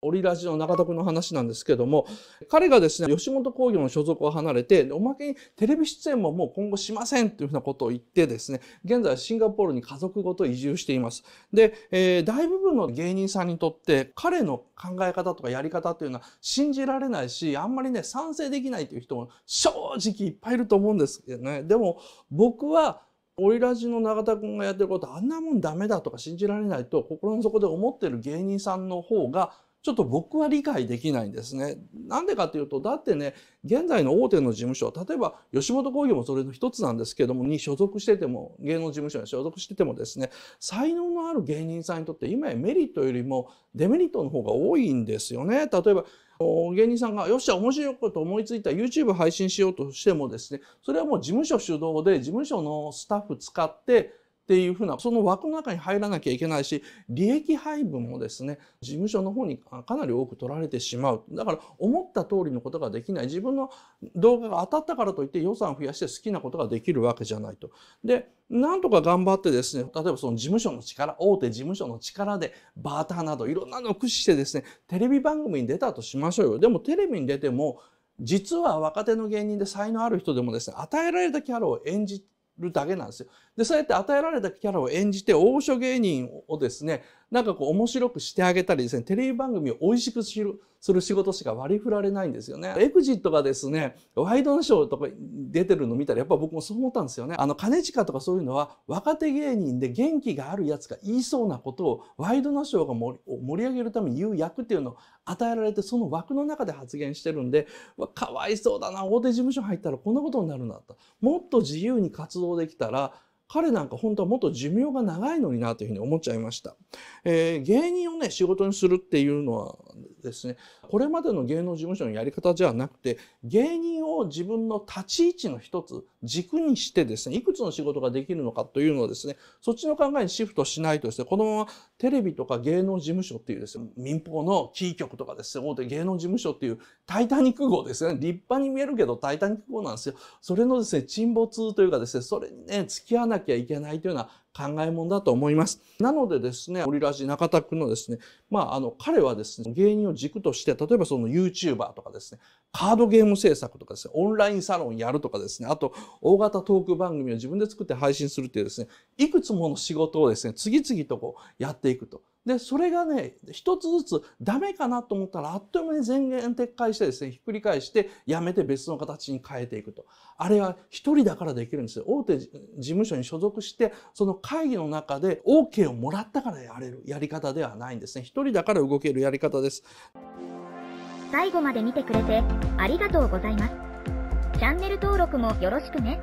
オリラジの中田君の話なんですけども、彼がですね、吉本興業の所属を離れて、おまけにテレビ出演ももう今後しませんというふうなことを言ってですね、現在シンガポールに家族ごと移住しています。で、えー、大部分の芸人さんにとって、彼の考え方とかやり方というのは信じられないし、あんまりね、賛成できないという人も正直いっぱいいると思うんですけどね。でも、僕は、オリラジの永田君がやってることあんなもんダメだとか信じられないと心の底で思ってる芸人さんの方がちょっと僕は理解できないんですね。なんでかというとだってね現在の大手の事務所例えば吉本興業もそれの一つなんですけどもに所属してても芸能事務所に所属しててもですね才能のある芸人さんにとって今やメリットよりもデメリットの方が多いんですよね。例えば芸人さんがよっしゃ面白いこと思いついた YouTube 配信しようとしてもですねそれはもう事務所主導で事務所のスタッフ使ってっていうふうなその枠の中に入らなきゃいけないし利益配分もですね事務所の方にかなり多く取られてしまうだから思った通りのことができない自分の動画が当たったからといって予算を増やして好きなことができるわけじゃないと。でなんとか頑張ってですね例えばその事務所の力大手事務所の力でバーターなどいろんなのを駆使してですねテレビ番組に出たとしましょうよ。でもテレビに出ても実は若手の芸人で才能ある人でもですね与えられたキャラを演じるだけなんですよ。で、そうやって与えられたキャラを演じて、大御所芸人をですね、なんかこう面白くしてあげたりですね、テレビ番組を美味しくする仕事しか割り振られないんですよね。エグジットがですね、ワイドナショーとか出てるの見たら、やっぱ僕もそう思ったんですよね。あの、兼近とかそういうのは、若手芸人で元気があるやつが言いそうなことを、ワイドナショーが盛り上げるために言う役っていうの与えられてその枠の中で発言してるんでかわいそうだな大手事務所入ったらこんなことになるなともっと自由に活動できたら彼なんか本当はもっと寿命が長いのになというふうに思っちゃいました。えー、芸人をね、仕事にするっていうのはですね、これまでの芸能事務所のやり方じゃなくて、芸人を自分の立ち位置の一つ、軸にしてですね、いくつの仕事ができるのかというのをですね、そっちの考えにシフトしないとですね、このままテレビとか芸能事務所っていうですね、民放のキー局とかですね、大手芸能事務所っていうタイタニック号ですね、立派に見えるけどタイタニック号なんですよ。それのですね、沈没というかですね、それにね、付き合わなきゃいけないというような考えもんだと思います。なのでですね、オリラジ中田くんのですね、まあ、あの、彼はですね、芸人を軸として、例えばその YouTuber とかですね、カードゲーム制作とかですね、オンラインサロンやるとかですね、あと、大型トーク番組を自分で作って配信するっていうですね、いくつもの仕事をですね、次々とこうやっていくと。で、それがね、一つずつダメかなと思ったら、あっという間に全言撤回してですね、ひっくり返して、やめて別の形に変えていくと。あれは一人だからできるんですよ。大手事務所に所属して、その会議の中で OK をもらったからやれるやり方ではないんですね。一人だから動けるやり方です。最後まで見てくれてありがとうございます。チャンネル登録もよろしくね。